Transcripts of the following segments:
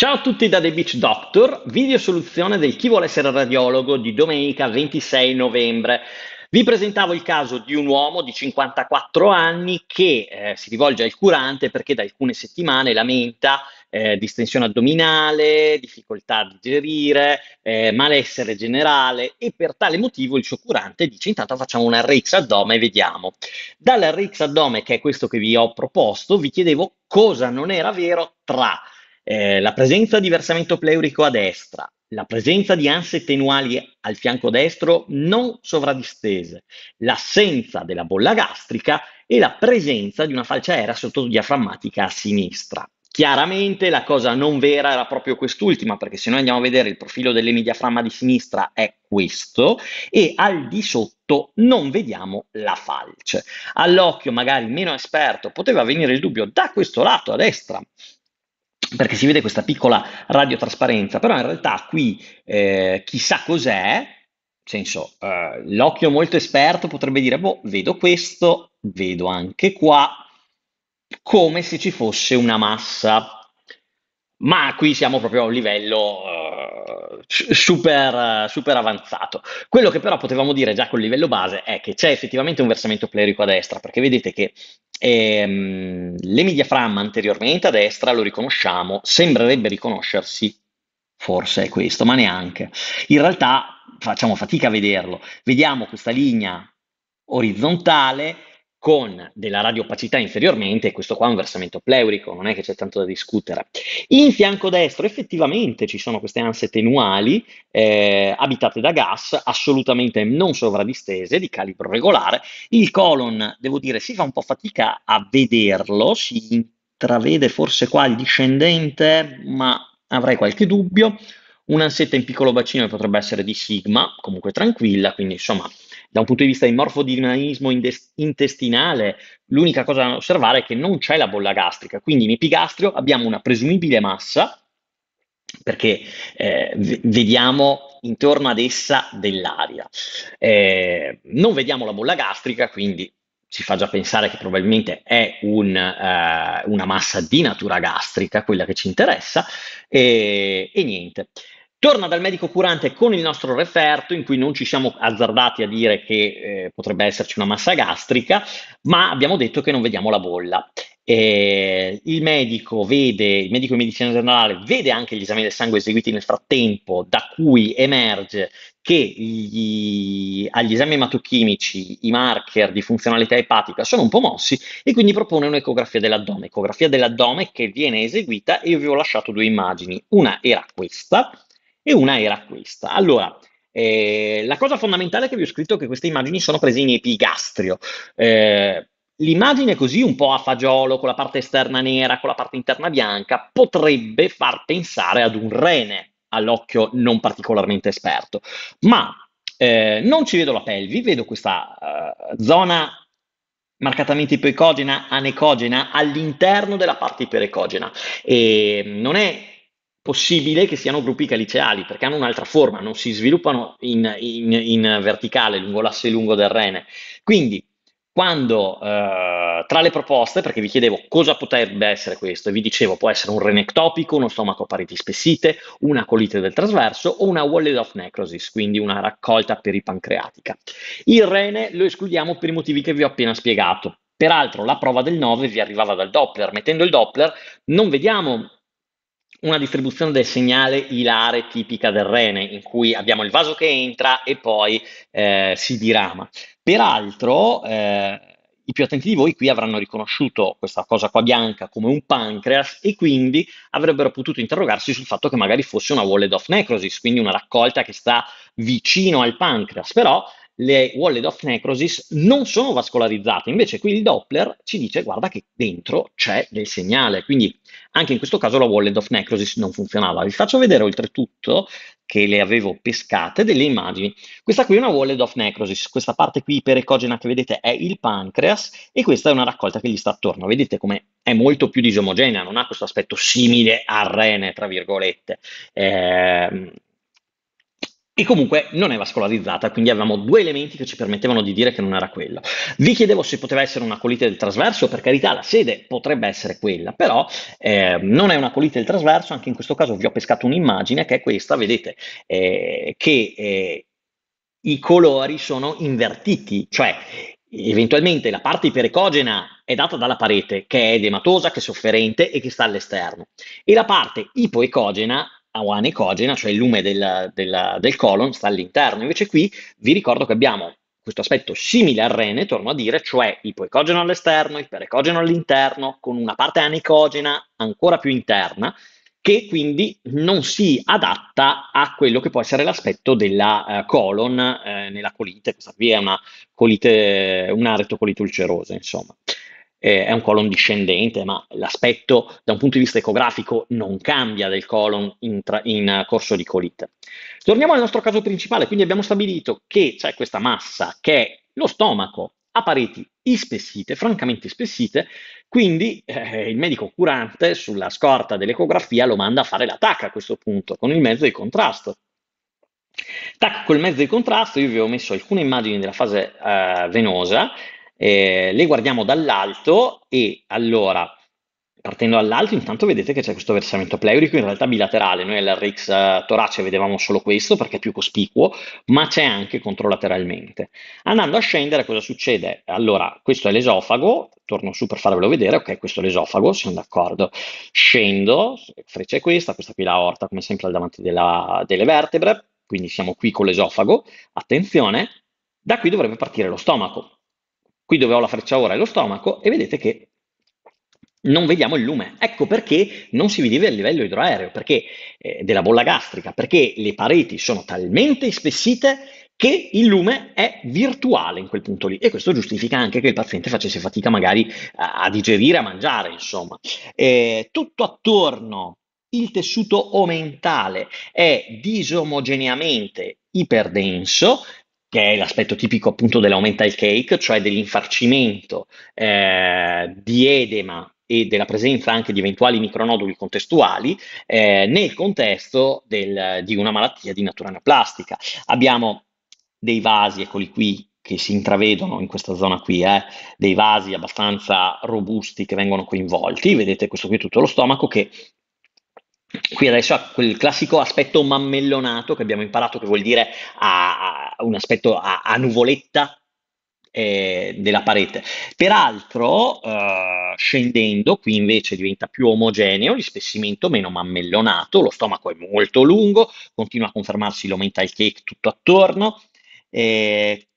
Ciao a tutti da The Beach Doctor, video soluzione del Chi vuole essere radiologo di domenica 26 novembre. Vi presentavo il caso di un uomo di 54 anni che eh, si rivolge al curante perché da alcune settimane lamenta eh, distensione addominale, difficoltà a digerire, eh, malessere generale e per tale motivo il suo curante dice intanto facciamo una RX addome e vediamo. Dalla Dall'RX addome, che è questo che vi ho proposto, vi chiedevo cosa non era vero tra eh, la presenza di versamento pleurico a destra, la presenza di anse tenuali al fianco destro non sovradistese, l'assenza della bolla gastrica e la presenza di una falcia aerea sottodiaframmatica a sinistra. Chiaramente la cosa non vera era proprio quest'ultima, perché se noi andiamo a vedere il profilo dell'emidiaframma di sinistra è questo e al di sotto non vediamo la falce. All'occhio magari meno esperto poteva venire il dubbio da questo lato a destra perché si vede questa piccola radiotrasparenza, però in realtà qui eh, chissà cos'è, senso, eh, l'occhio molto esperto potrebbe dire, boh, vedo questo, vedo anche qua, come se ci fosse una massa. Ma qui siamo proprio a un livello eh, super, super avanzato. Quello che però potevamo dire già col livello base è che c'è effettivamente un versamento plerico a destra, perché vedete che ehm, l'Emilia anteriormente a destra lo riconosciamo, sembrerebbe riconoscersi, forse è questo, ma neanche. In realtà facciamo fatica a vederlo. Vediamo questa linea orizzontale con della radiopacità inferiormente, questo qua è un versamento pleurico, non è che c'è tanto da discutere. In fianco destro effettivamente ci sono queste anse tenuali eh, abitate da gas, assolutamente non sovradistese, di calibro regolare. Il colon, devo dire, si fa un po' fatica a vederlo, si intravede forse qua il discendente, ma avrei qualche dubbio. Un'ansetta in piccolo bacino potrebbe essere di sigma, comunque tranquilla, quindi insomma da un punto di vista di morfodinamismo intestinale, l'unica cosa da osservare è che non c'è la bolla gastrica, quindi in epigastrio abbiamo una presumibile massa, perché eh, vediamo intorno ad essa dell'aria. Eh, non vediamo la bolla gastrica, quindi ci fa già pensare che probabilmente è un, eh, una massa di natura gastrica, quella che ci interessa, e, e niente. Torna dal medico curante con il nostro referto, in cui non ci siamo azzardati a dire che eh, potrebbe esserci una massa gastrica, ma abbiamo detto che non vediamo la bolla. Eh, il medico vede, il medico di medicina generale vede anche gli esami del sangue eseguiti nel frattempo, da cui emerge che gli, agli esami ematochimici i marker di funzionalità epatica sono un po' mossi e quindi propone un'ecografia dell'addome. Ecografia dell'addome che viene eseguita e io vi ho lasciato due immagini. Una era questa, e una era questa. Allora, eh, la cosa fondamentale che vi ho scritto è che queste immagini sono prese in epigastrio. Eh, L'immagine così un po' a fagiolo, con la parte esterna nera, con la parte interna bianca, potrebbe far pensare ad un rene all'occhio non particolarmente esperto. Ma eh, non ci vedo la pelvi, vedo questa uh, zona marcatamente ipocogena, anecogena, all'interno della parte iperecogena. E non è possibile che siano gruppi caliceali perché hanno un'altra forma, non si sviluppano in, in, in verticale lungo l'asse lungo del rene. Quindi, quando eh, tra le proposte, perché vi chiedevo cosa potrebbe essere questo, e vi dicevo può essere un renectopico, uno stomaco a pareti spessite, una colite del trasverso o una wallet of necrosis, quindi una raccolta peripancreatica. Il rene lo escludiamo per i motivi che vi ho appena spiegato. Peraltro la prova del 9 vi arrivava dal Doppler, mettendo il Doppler non vediamo una distribuzione del segnale ilare tipica del rene, in cui abbiamo il vaso che entra e poi eh, si dirama. Peraltro, eh, i più attenti di voi qui avranno riconosciuto questa cosa qua bianca come un pancreas e quindi avrebbero potuto interrogarsi sul fatto che magari fosse una walled of necrosis, quindi una raccolta che sta vicino al pancreas, però le wallet of necrosis non sono vascolarizzate, invece qui il Doppler ci dice guarda che dentro c'è del segnale, quindi anche in questo caso la wallet of necrosis non funzionava. Vi faccio vedere oltretutto che le avevo pescate delle immagini. Questa qui è una wallet of necrosis, questa parte qui ipericogena che vedete è il pancreas e questa è una raccolta che gli sta attorno. Vedete come è molto più disomogenea, non ha questo aspetto simile al rene, tra virgolette. Eh, e comunque non è vascolarizzata, quindi avevamo due elementi che ci permettevano di dire che non era quello. Vi chiedevo se poteva essere una colite del trasverso, per carità la sede potrebbe essere quella, però eh, non è una colite del trasverso, anche in questo caso vi ho pescato un'immagine che è questa, vedete eh, che eh, i colori sono invertiti, cioè eventualmente la parte iperecogena è data dalla parete che è edematosa, che è sofferente e che sta all'esterno e la parte ipoecogena o anecogena, cioè il lume del, del, del colon sta all'interno. Invece qui vi ricordo che abbiamo questo aspetto simile al rene, torno a dire, cioè ipoecogeno all'esterno, iperecogeno all'interno, con una parte anecogena ancora più interna, che quindi non si adatta a quello che può essere l'aspetto della eh, colon eh, nella colite, questa qui è una colite, una retocolite ulcerosa, insomma eh, è un colon discendente, ma l'aspetto da un punto di vista ecografico non cambia del colon in, tra, eh, in corso di colite. Torniamo al nostro caso principale, quindi abbiamo stabilito che c'è questa massa che è lo stomaco a pareti ispessite, francamente ispessite, quindi eh, il medico curante sulla scorta dell'ecografia lo manda a fare la TAC a questo punto con il mezzo di contrasto. Tac, col mezzo di contrasto io vi ho messo alcune immagini della fase eh, venosa eh, le guardiamo dall'alto e allora partendo dall'alto intanto vedete che c'è questo versamento pleurico in realtà bilaterale, noi all'RX eh, torace vedevamo solo questo perché è più cospicuo, ma c'è anche controlateralmente. Andando a scendere cosa succede? Allora, questo è l'esofago, torno su per farvelo vedere, ok, questo è l'esofago, siamo d'accordo. Scendo, freccia è questa, questa qui è la orta come sempre al davanti della, delle vertebre, quindi siamo qui con l'esofago, attenzione, da qui dovrebbe partire lo stomaco. Qui dove ho la freccia ora è lo stomaco e vedete che non vediamo il lume. Ecco perché non si vedeva il livello idroaereo perché, eh, della bolla gastrica, perché le pareti sono talmente ispessite che il lume è virtuale in quel punto lì e questo giustifica anche che il paziente facesse fatica magari a, a digerire, a mangiare, insomma. Eh, tutto attorno il tessuto omentale è disomogeneamente iperdenso che è l'aspetto tipico appunto dell'aumental cake, cioè dell'infarcimento eh, di edema e della presenza anche di eventuali micronoduli contestuali eh, nel contesto del, di una malattia di natura anaplastica. Abbiamo dei vasi, eccoli qui, che si intravedono in questa zona qui, eh, dei vasi abbastanza robusti che vengono coinvolti, vedete questo qui è tutto lo stomaco che Qui adesso ha quel classico aspetto mammellonato che abbiamo imparato, che vuol dire a, a un aspetto a, a nuvoletta eh, della parete. Peraltro, eh, scendendo, qui invece diventa più omogeneo, l'ispessimento meno mammellonato, lo stomaco è molto lungo, continua a confermarsi l'omental cake tutto attorno. Eh,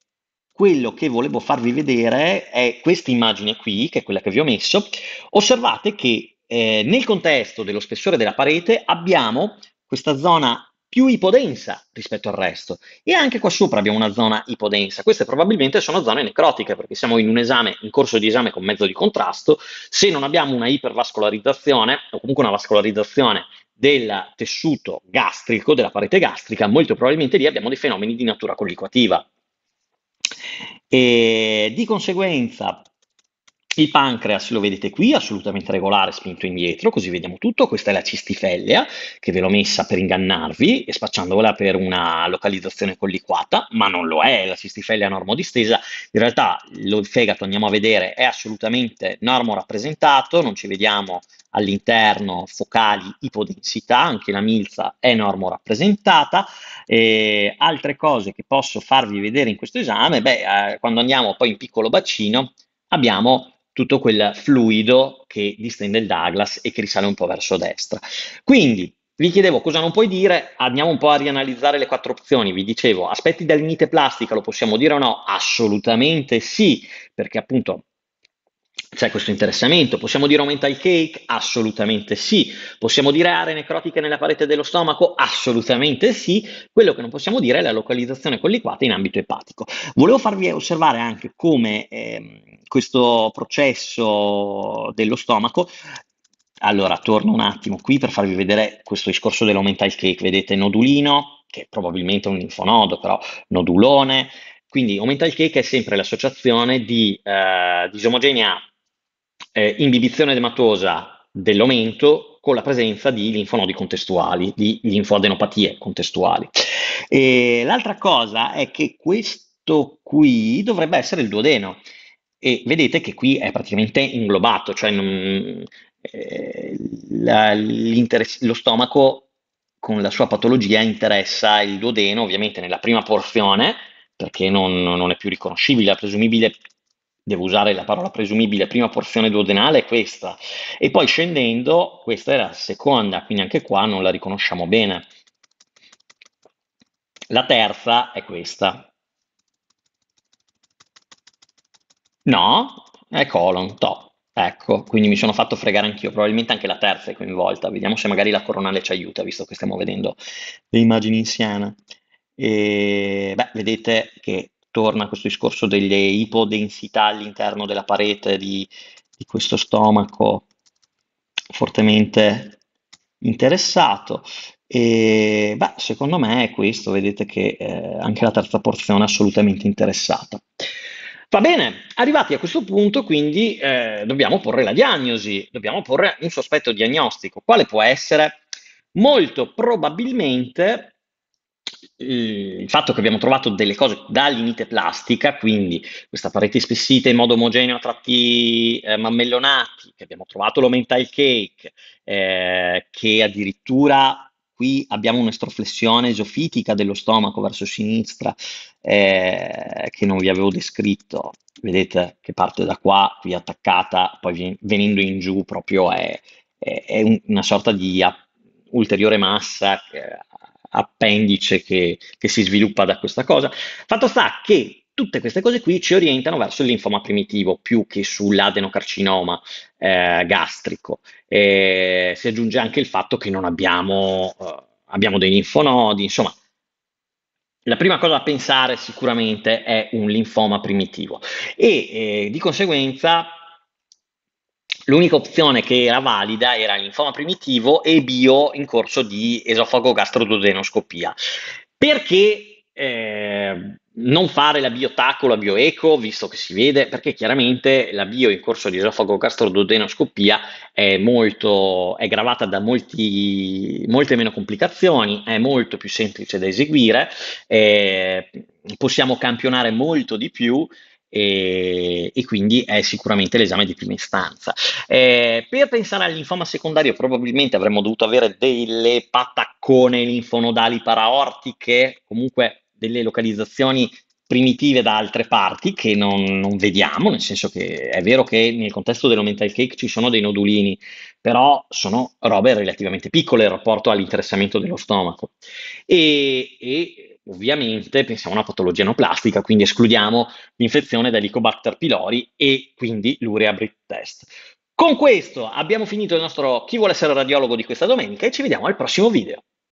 quello che volevo farvi vedere è questa immagine qui, che è quella che vi ho messo. Osservate che eh, nel contesto dello spessore della parete abbiamo questa zona più ipodensa rispetto al resto e anche qua sopra abbiamo una zona ipodensa. Queste probabilmente sono zone necrotiche perché siamo in un esame, in corso di esame con mezzo di contrasto, se non abbiamo una ipervascolarizzazione o comunque una vascolarizzazione del tessuto gastrico, della parete gastrica, molto probabilmente lì abbiamo dei fenomeni di natura colliquativa. E di conseguenza il pancreas lo vedete qui, assolutamente regolare, spinto indietro, così vediamo tutto. Questa è la cistifellea, che ve l'ho messa per ingannarvi e spacciandola per una localizzazione colliquata, ma non lo è, la cistifellea normodistesa. In realtà il fegato, andiamo a vedere, è assolutamente normo rappresentato, non ci vediamo all'interno focali ipodensità, anche la milza è normo rappresentata. E altre cose che posso farvi vedere in questo esame, beh, eh, quando andiamo poi in piccolo bacino, abbiamo tutto quel fluido che distende il Douglas e che risale un po' verso destra. Quindi vi chiedevo cosa non puoi dire, andiamo un po' a rianalizzare le quattro opzioni. Vi dicevo, aspetti della limite plastica, lo possiamo dire o no? Assolutamente sì, perché appunto c'è questo interessamento. Possiamo dire aumenta il cake? Assolutamente sì. Possiamo dire aree necrotiche nella parete dello stomaco? Assolutamente sì. Quello che non possiamo dire è la localizzazione colliquata in ambito epatico. Volevo farvi osservare anche come eh, questo processo dello stomaco allora, torno un attimo qui per farvi vedere questo discorso dell'aumenta il cake. Vedete nodulino, che è probabilmente un linfonodo, però nodulone, quindi Omental Cake è sempre l'associazione di eh, disomogenea eh, imbibizione edematosa dell'omento con la presenza di linfonodi contestuali, di linfoadenopatie contestuali. E l'altra cosa è che questo qui dovrebbe essere il duodeno e vedete che qui è praticamente inglobato, cioè non, mm, eh, la, lo stomaco con la sua patologia interessa il duodeno ovviamente nella prima porzione perché non, non è più riconoscibile, la presumibile devo usare la parola presumibile, prima porzione duodenale è questa, e poi scendendo, questa era la seconda, quindi anche qua non la riconosciamo bene. La terza è questa. No, è colon, ecco, top. Ecco, quindi mi sono fatto fregare anch'io, probabilmente anche la terza è coinvolta, vediamo se magari la coronale ci aiuta, visto che stiamo vedendo le immagini insieme. E, ehm, beh, vedete che torna questo discorso delle ipodensità all'interno della parete di, di questo stomaco fortemente interessato. E ehm, beh, secondo me è questo, vedete che eh, anche la terza porzione è assolutamente interessata. Va bene, arrivati a questo punto, quindi eh, dobbiamo porre la diagnosi, dobbiamo porre un sospetto diagnostico, quale può essere molto probabilmente il fatto che abbiamo trovato delle cose da linite plastica, quindi questa parete spessita in modo omogeneo a tratti eh, mammellonati, che abbiamo trovato l'omental cake, eh, che addirittura qui abbiamo un'estroflessione esofitica dello stomaco verso sinistra eh, che non vi avevo descritto, vedete che parte da qua, qui attaccata, poi venendo in giù proprio è, è, è una sorta di ulteriore massa eh, appendice che, che si sviluppa da questa cosa. Fatto sta che tutte queste cose qui ci orientano verso il linfoma primitivo più che sull'adenocarcinoma eh, gastrico. E si aggiunge anche il fatto che non abbiamo, eh, abbiamo dei linfonodi, insomma. La prima cosa da pensare sicuramente è un linfoma primitivo e eh, di conseguenza l'unica opzione che era valida era linfoma primitivo e bio in corso di esofago gastroduodenoscopia. Perché eh, non fare la biotaco, la bioeco, visto che si vede? Perché chiaramente la bio in corso di esofago gastroduodenoscopia è, molto, è gravata da molti, molte meno complicazioni, è molto più semplice da eseguire, eh, possiamo campionare molto di più e, e, quindi è sicuramente l'esame di prima istanza. Eh, per pensare all'infoma secondario probabilmente avremmo dovuto avere delle pataccone linfonodali paraortiche, comunque delle localizzazioni primitive da altre parti che non, non, vediamo, nel senso che è vero che nel contesto dello mental cake ci sono dei nodulini, però sono robe relativamente piccole in rapporto all'interessamento dello stomaco. E, e ovviamente pensiamo a una patologia anoplastica, quindi escludiamo l'infezione da Helicobacter pylori e quindi l'urea brit test. Con questo abbiamo finito il nostro Chi vuole essere radiologo di questa domenica e ci vediamo al prossimo video.